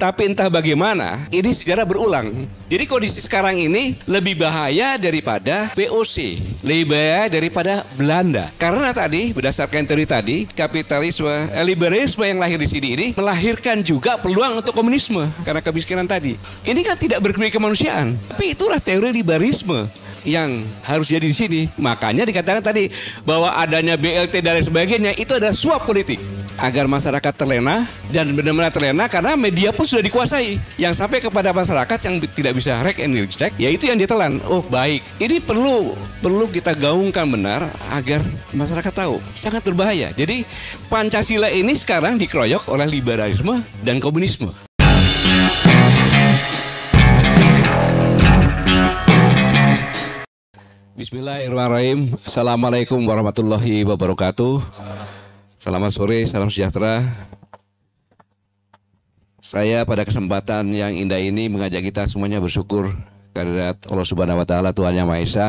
Tapi entah bagaimana, ini sejarah berulang. Jadi kondisi sekarang ini lebih bahaya daripada VOC, lebih bahaya daripada Belanda. Karena tadi berdasarkan teori tadi, kapitalisme, eh, liberalisme yang lahir di sini ini melahirkan juga peluang untuk komunisme karena kemiskinan tadi. Ini kan tidak berkembang kemanusiaan. Tapi itulah teori liberalisme yang harus jadi di sini. Makanya dikatakan tadi bahwa adanya BLT dan lain sebagainya itu ada suap politik agar masyarakat terlena dan benar-benar terlena karena media pun sudah dikuasai yang sampai kepada masyarakat yang tidak bisa rek and recheck yaitu yang ditelan oh baik ini perlu perlu kita gaungkan benar agar masyarakat tahu sangat berbahaya jadi Pancasila ini sekarang dikeroyok oleh liberalisme dan komunisme Bismillahirrahmanirrahim. Assalamualaikum warahmatullahi wabarakatuh. Selamat sore, salam sejahtera. Saya pada kesempatan yang indah ini mengajak kita semuanya bersyukur kepada Allah Subhanahu wa taala Tuhan Yang Maha Esa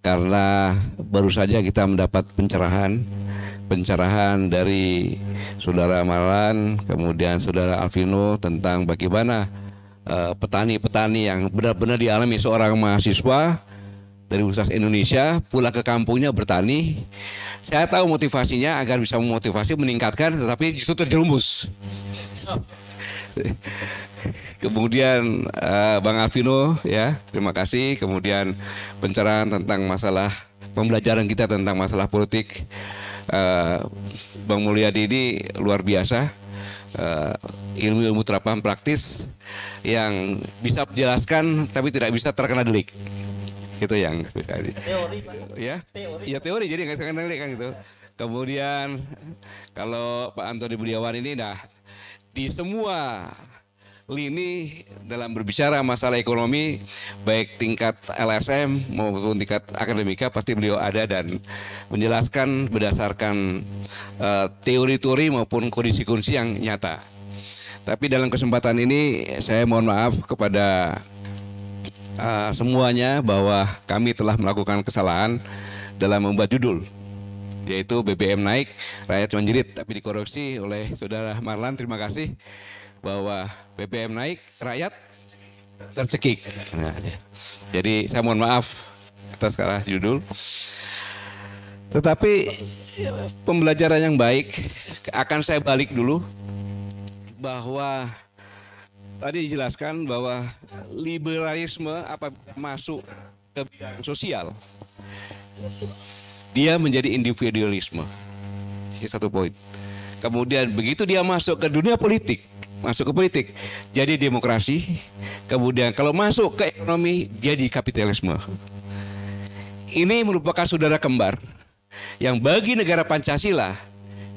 karena baru saja kita mendapat pencerahan pencerahan dari saudara Malan kemudian saudara Alvino tentang bagaimana eh, petani-petani petani -petani yang benar-benar dialami seorang mahasiswa dari Universitas Indonesia pulang ke kampungnya bertani. Saya tahu motivasinya agar bisa memotivasi meningkatkan tetapi justru terjerumus. Kemudian uh, Bang Alvino ya, terima kasih. Kemudian pencerahan tentang masalah pembelajaran kita tentang masalah politik. Uh, Bang Mulyadi ini luar biasa. Uh, ilmu-ilmu terapan praktis yang bisa menjelaskan tapi tidak bisa terkena delik itu yang spesialis ya teori. ya teori jadi nggak sekarang kan gitu kemudian kalau Pak Antoni Budiawan ini dah di semua lini dalam berbicara masalah ekonomi baik tingkat LSM maupun tingkat akademika pasti beliau ada dan menjelaskan berdasarkan teori eh, teori-teori maupun kondisi-kondisi yang nyata. Tapi dalam kesempatan ini saya mohon maaf kepada uh, semuanya bahwa kami telah melakukan kesalahan dalam membuat judul yaitu BBM naik, rakyat menjerit tapi dikorupsi oleh saudara Marlan. Terima kasih bahwa BBM naik, rakyat tercekik. Nah, ya. Jadi saya mohon maaf atas kalah judul. Tetapi pembelajaran yang baik akan saya balik dulu bahwa tadi dijelaskan bahwa liberalisme apa masuk ke bidang sosial dia menjadi individualisme ini satu poin kemudian begitu dia masuk ke dunia politik masuk ke politik jadi demokrasi kemudian kalau masuk ke ekonomi jadi kapitalisme ini merupakan saudara kembar yang bagi negara Pancasila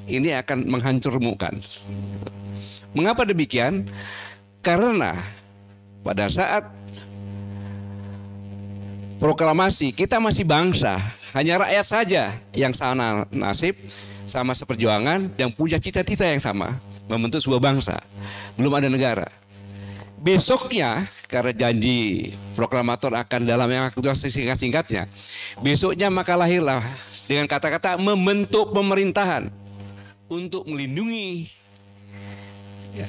ini akan menghancurkan. Mengapa demikian? Karena pada saat proklamasi kita masih bangsa, hanya rakyat saja yang sama nasib, sama seperjuangan, dan punya cita-cita yang sama, membentuk sebuah bangsa. Belum ada negara. Besoknya, karena janji proklamator akan dalam yang waktu singkat-singkatnya, besoknya maka lahirlah dengan kata-kata membentuk pemerintahan untuk melindungi ya,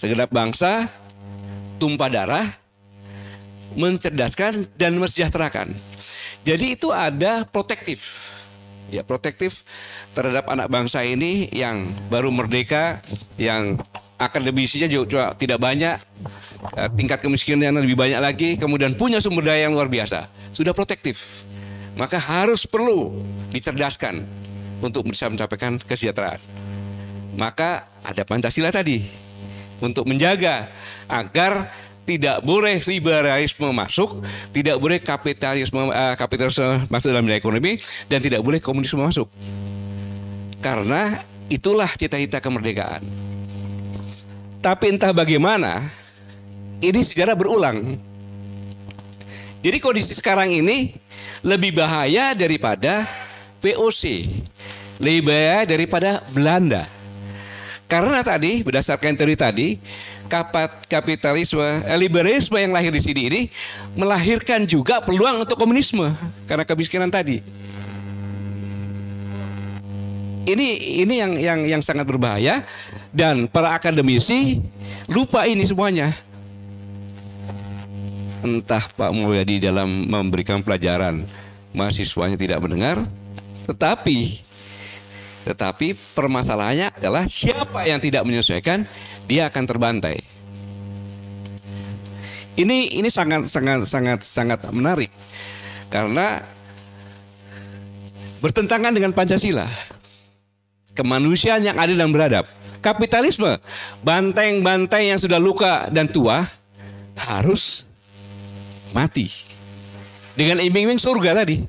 segenap bangsa tumpah darah mencerdaskan dan mensejahterakan. Jadi itu ada protektif. Ya, protektif terhadap anak bangsa ini yang baru merdeka, yang akan lebih isinya juga tidak banyak, eh, tingkat kemiskinan lebih banyak lagi, kemudian punya sumber daya yang luar biasa. Sudah protektif. Maka harus perlu dicerdaskan untuk bisa mencapai kesejahteraan. Maka ada Pancasila tadi untuk menjaga agar tidak boleh liberalisme masuk, tidak boleh kapitalisme uh, kapitalisme masuk dalam nilai ekonomi dan tidak boleh komunisme masuk. Karena itulah cita-cita kemerdekaan. Tapi entah bagaimana ini sejarah berulang. Jadi kondisi sekarang ini lebih bahaya daripada VOC, lebih bahaya daripada Belanda. Karena tadi berdasarkan teori tadi, kapat kapitalisme, eh, liberalisme yang lahir di sini ini melahirkan juga peluang untuk komunisme karena kemiskinan tadi. Ini ini yang yang yang sangat berbahaya dan para akademisi lupa ini semuanya. Entah Pak Mulyadi dalam memberikan pelajaran mahasiswanya tidak mendengar, tetapi tetapi permasalahannya adalah siapa yang tidak menyesuaikan, dia akan terbantai. Ini ini sangat sangat sangat sangat menarik karena bertentangan dengan Pancasila. Kemanusiaan yang adil dan beradab. Kapitalisme, banteng-banteng yang sudah luka dan tua harus mati. Dengan iming-iming surga tadi.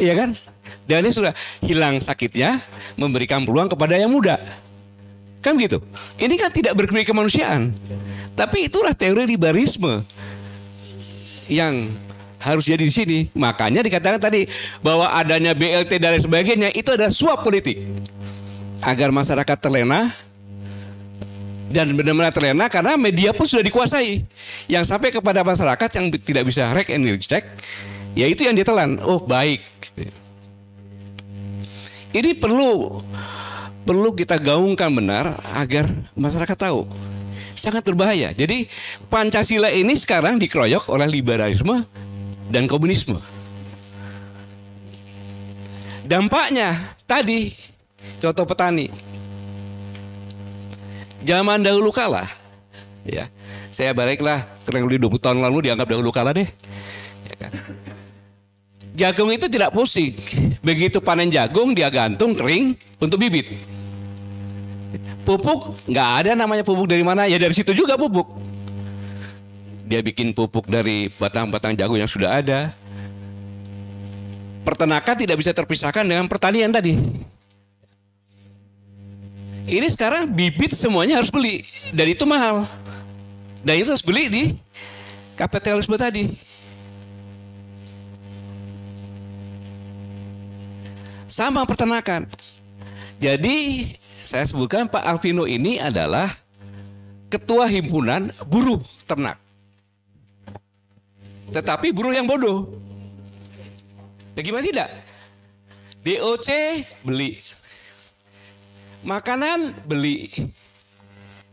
Iya kan? Dan dia sudah hilang sakitnya, memberikan peluang kepada yang muda. Kan begitu? Ini kan tidak berpikir kemanusiaan. Tapi itulah teori liberalisme yang harus jadi di sini. Makanya dikatakan tadi bahwa adanya BLT dan lain sebagainya itu adalah suap politik. Agar masyarakat terlena dan benar-benar terlena karena media pun sudah dikuasai. Yang sampai kepada masyarakat yang tidak bisa rek and recheck, ya itu yang ditelan. Oh baik. Ini perlu perlu kita gaungkan benar agar masyarakat tahu sangat berbahaya. Jadi Pancasila ini sekarang dikeroyok oleh liberalisme dan komunisme. Dampaknya tadi contoh petani. Zaman dahulu kala ya. Saya baliklah kurang lebih 20 tahun lalu dianggap dahulu kala deh. Ya kan? Jagung itu tidak pusing Begitu panen jagung dia gantung kering untuk bibit. Pupuk nggak ada namanya pupuk dari mana ya dari situ juga pupuk. Dia bikin pupuk dari batang-batang jagung yang sudah ada. Pertanakan tidak bisa terpisahkan dengan pertanian tadi. Ini sekarang bibit semuanya harus beli dari itu mahal. Dan itu harus beli di kapitalisme tadi sama peternakan. Jadi saya sebutkan Pak Alvino ini adalah ketua himpunan buruh ternak. Tetapi buruh yang bodoh. bagaimana ya, tidak? DOC beli. Makanan beli.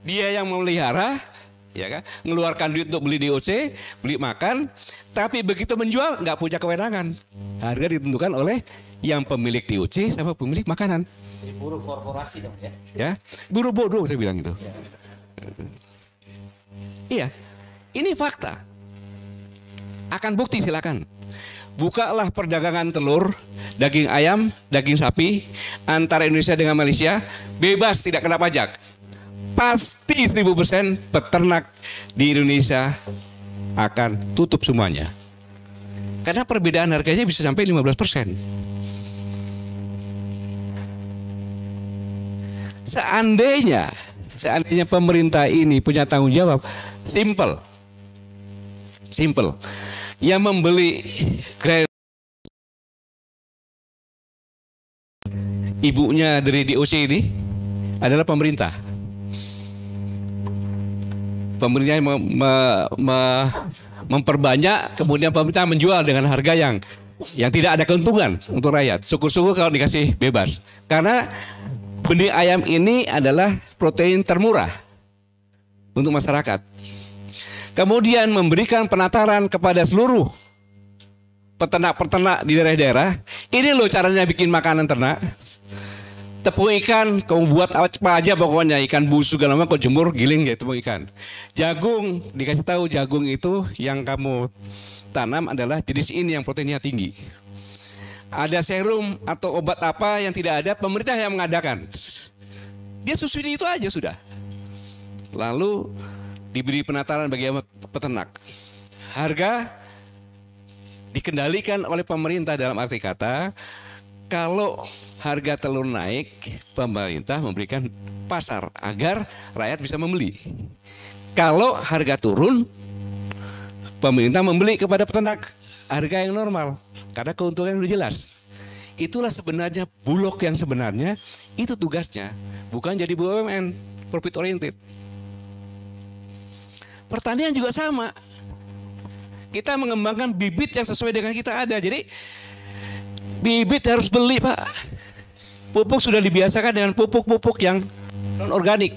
Dia yang memelihara, ya kan? Ngeluarkan duit untuk beli DOC, beli makan, tapi begitu menjual nggak punya kewenangan. Harga ditentukan oleh yang pemilik TOC sama pemilik makanan. Jadi buruh korporasi dong ya. Ya, buruh bodoh saya bilang itu. Ya. Iya, ini fakta. Akan bukti silakan. Bukalah perdagangan telur, daging ayam, daging sapi antara Indonesia dengan Malaysia bebas tidak kena pajak. Pasti 1000% peternak di Indonesia akan tutup semuanya. Karena perbedaan harganya bisa sampai 15 persen. Seandainya seandainya pemerintah ini punya tanggung jawab, simple. Simple. Yang membeli ibunya dari DOC ini adalah pemerintah. Pemerintah me, me, me, memperbanyak, kemudian pemerintah menjual dengan harga yang yang tidak ada keuntungan untuk rakyat. Syukur-syukur kalau dikasih bebas, karena benih ayam ini adalah protein termurah untuk masyarakat. Kemudian memberikan penataran kepada seluruh peternak-peternak di daerah-daerah. Ini loh caranya bikin makanan ternak. Tepung ikan, kamu buat apa aja pokoknya. Ikan busuk segala macam, kau jemur, giling ya tepung ikan. Jagung, dikasih tahu jagung itu yang kamu tanam adalah jenis ini yang proteinnya tinggi ada serum atau obat apa yang tidak ada pemerintah yang mengadakan. Dia subsidi itu aja sudah. Lalu diberi penataran bagi peternak. Harga dikendalikan oleh pemerintah dalam arti kata kalau harga telur naik pemerintah memberikan pasar agar rakyat bisa membeli. Kalau harga turun pemerintah membeli kepada peternak harga yang normal. Karena keuntungan udah jelas. Itulah sebenarnya bulog yang sebenarnya itu tugasnya bukan jadi BUMN profit oriented. Pertanian juga sama. Kita mengembangkan bibit yang sesuai dengan kita ada. Jadi bibit harus beli, Pak. Pupuk sudah dibiasakan dengan pupuk-pupuk yang non organik.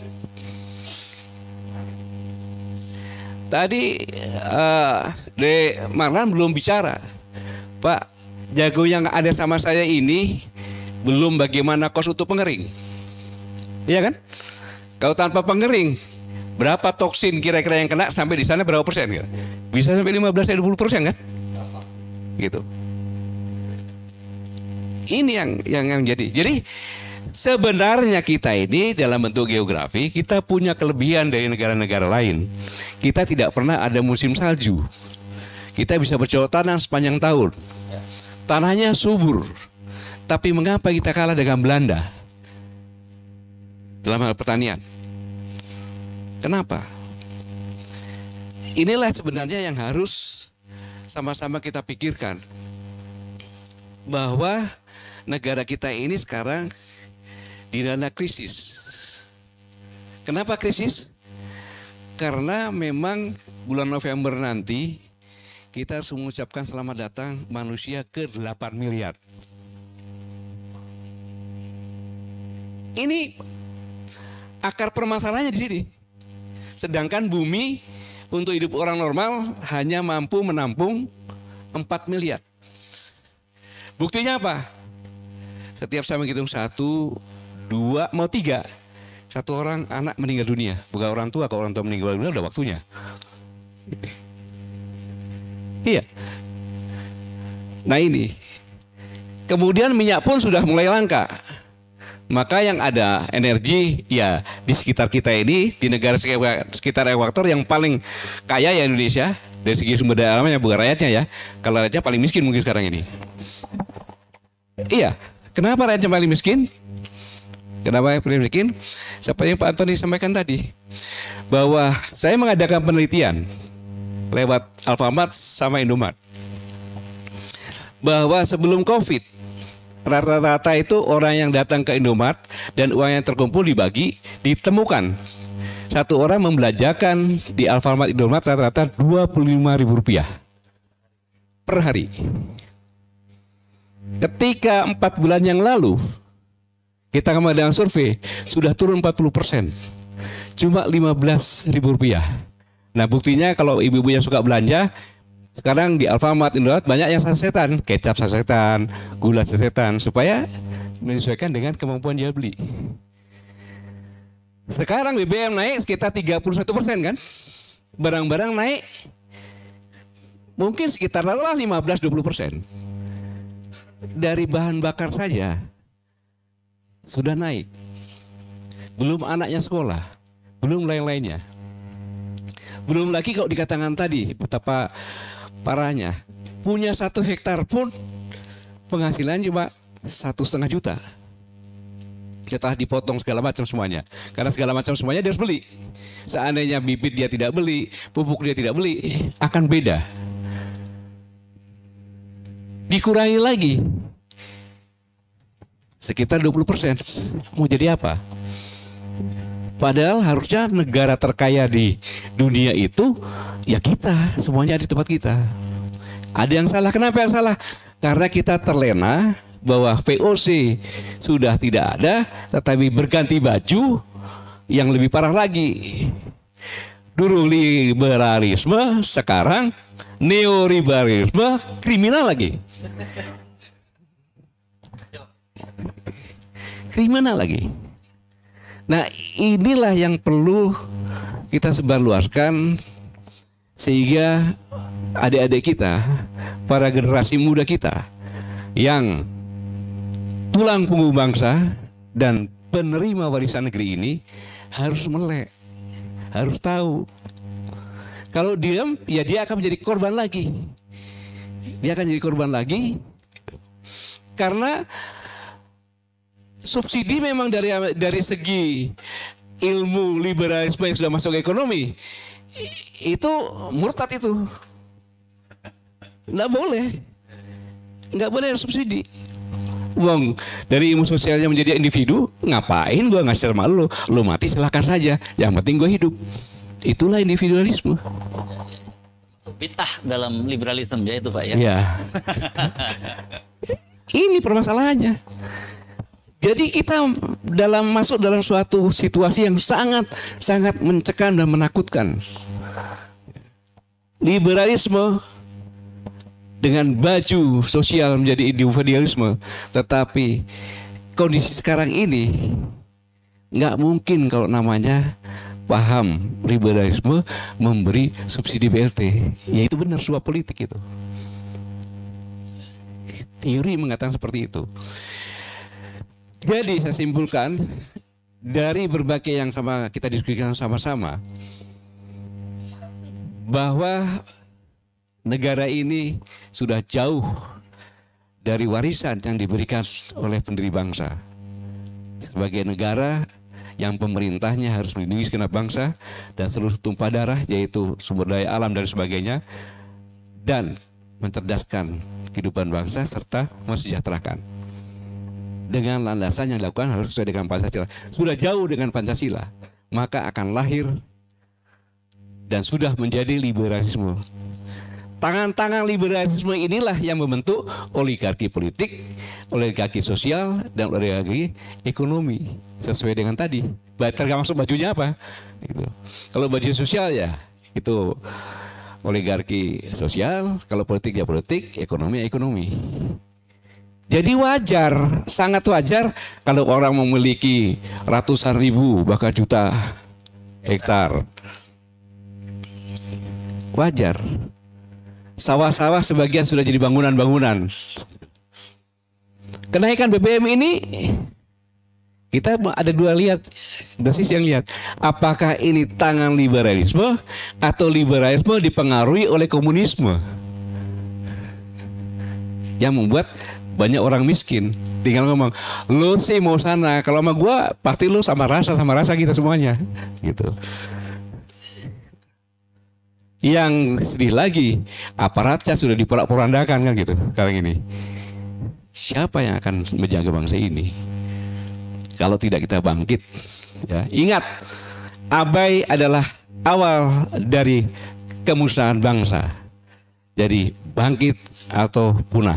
Tadi uh, eh, De Marlan belum bicara Pak, jagung yang ada sama saya ini belum bagaimana kos untuk pengering. Iya kan? Kalau tanpa pengering, berapa toksin kira-kira yang kena sampai di sana berapa persen? Kan? Bisa sampai 15 20 persen kan? Gitu. Ini yang yang yang jadi. Jadi Sebenarnya kita ini dalam bentuk geografi kita punya kelebihan dari negara-negara lain. Kita tidak pernah ada musim salju. Kita bisa bercocok tanam sepanjang tahun. Ya. Tanahnya subur. Tapi mengapa kita kalah dengan Belanda? Dalam hal pertanian. Kenapa? Inilah sebenarnya yang harus sama-sama kita pikirkan. Bahwa negara kita ini sekarang di dalam krisis. Kenapa krisis? Karena memang bulan November nanti kita harus mengucapkan selamat datang manusia ke 8 miliar. Ini akar permasalahannya di sini. Sedangkan bumi untuk hidup orang normal hanya mampu menampung 4 miliar. Buktinya apa? Setiap saya menghitung satu, dua, mau tiga. Satu orang anak meninggal dunia. Bukan orang tua, kalau orang tua meninggal dunia udah waktunya. Iya. Nah ini. Kemudian minyak pun sudah mulai langka. Maka yang ada energi ya di sekitar kita ini di negara sekitar ekuator yang paling kaya ya Indonesia dari segi sumber daya alamnya bukan rakyatnya ya. Kalau rakyatnya paling miskin mungkin sekarang ini. Iya, kenapa rakyatnya paling miskin? Kenapa paling miskin? Seperti yang Pak Antoni sampaikan tadi bahwa saya mengadakan penelitian lewat Alfamart sama Indomart. Bahwa sebelum COVID, rata-rata itu orang yang datang ke Indomart dan uang yang terkumpul dibagi ditemukan. Satu orang membelanjakan di Alfamart Indomart rata-rata Rp25.000 per hari. Ketika empat bulan yang lalu, kita kemarin survei, sudah turun 40 persen. Cuma 15 ribu rupiah Nah buktinya kalau ibu-ibu yang suka belanja sekarang di Alfamart Indomaret banyak yang sasetan, kecap sasetan, gula sasetan supaya menyesuaikan dengan kemampuan dia beli. Sekarang BBM naik sekitar 31 persen kan? Barang-barang naik mungkin sekitar 15-20 persen. Dari bahan bakar saja sudah naik. Belum anaknya sekolah, belum lain-lainnya. Belum lagi kalau dikatakan tadi betapa parahnya. Punya satu hektar pun penghasilan cuma satu setengah juta. Setelah ya, dipotong segala macam semuanya. Karena segala macam semuanya dia harus beli. Seandainya bibit dia tidak beli, pupuk dia tidak beli, akan beda. Dikurangi lagi sekitar 20 persen. Mau jadi apa? Padahal harusnya negara terkaya di dunia itu ya kita, semuanya di tempat kita. Ada yang salah. Kenapa yang salah? Karena kita terlena bahwa VOC sudah tidak ada, tetapi berganti baju yang lebih parah lagi. Dulu liberalisme, sekarang neoliberalisme kriminal lagi. Kriminal lagi Nah, inilah yang perlu kita sebarluaskan sehingga adik-adik kita, para generasi muda kita yang tulang punggung bangsa dan penerima warisan negeri ini harus melek, harus tahu. Kalau diam, ya dia akan menjadi korban lagi. Dia akan jadi korban lagi karena subsidi memang dari dari segi ilmu liberalisme yang sudah masuk ekonomi itu murtad itu nggak boleh nggak boleh ada subsidi Wong dari ilmu sosialnya menjadi individu ngapain gue ngasih sama lo lo mati silahkan saja yang penting gue hidup itulah individualisme pitah dalam liberalisme ya itu pak ya, ya. ini permasalahannya jadi kita dalam masuk dalam suatu situasi yang sangat sangat mencekam dan menakutkan. Liberalisme dengan baju sosial menjadi individualisme, tetapi kondisi sekarang ini nggak mungkin kalau namanya paham liberalisme memberi subsidi BLT. Ya itu benar suap politik itu. Teori mengatakan seperti itu. Jadi saya simpulkan dari berbagai yang sama kita diskusikan sama-sama bahwa negara ini sudah jauh dari warisan yang diberikan oleh pendiri bangsa. Sebagai negara yang pemerintahnya harus melindungi segenap bangsa dan seluruh tumpah darah yaitu sumber daya alam dan sebagainya dan mencerdaskan kehidupan bangsa serta mensejahterakan dengan landasan yang dilakukan harus sesuai dengan Pancasila. Sudah jauh dengan Pancasila, maka akan lahir dan sudah menjadi liberalisme. Tangan-tangan liberalisme inilah yang membentuk oligarki politik, oligarki sosial, dan oligarki ekonomi. Sesuai dengan tadi, masuk bajunya apa? Gitu. Kalau baju sosial ya itu oligarki sosial, kalau politik ya politik, ekonomi ya ekonomi. Jadi wajar, sangat wajar kalau orang memiliki ratusan ribu bahkan juta hektar. Wajar. Sawah-sawah sebagian sudah jadi bangunan-bangunan. Kenaikan BBM ini kita ada dua lihat dosis yang lihat apakah ini tangan liberalisme atau liberalisme dipengaruhi oleh komunisme yang membuat banyak orang miskin tinggal ngomong lu sih mau sana kalau sama gue pasti lu sama rasa sama rasa kita semuanya gitu yang sedih lagi aparatnya sudah diporak-porandakan kan gitu sekarang ini siapa yang akan menjaga bangsa ini kalau tidak kita bangkit ya ingat abai adalah awal dari kemusnahan bangsa jadi bangkit atau punah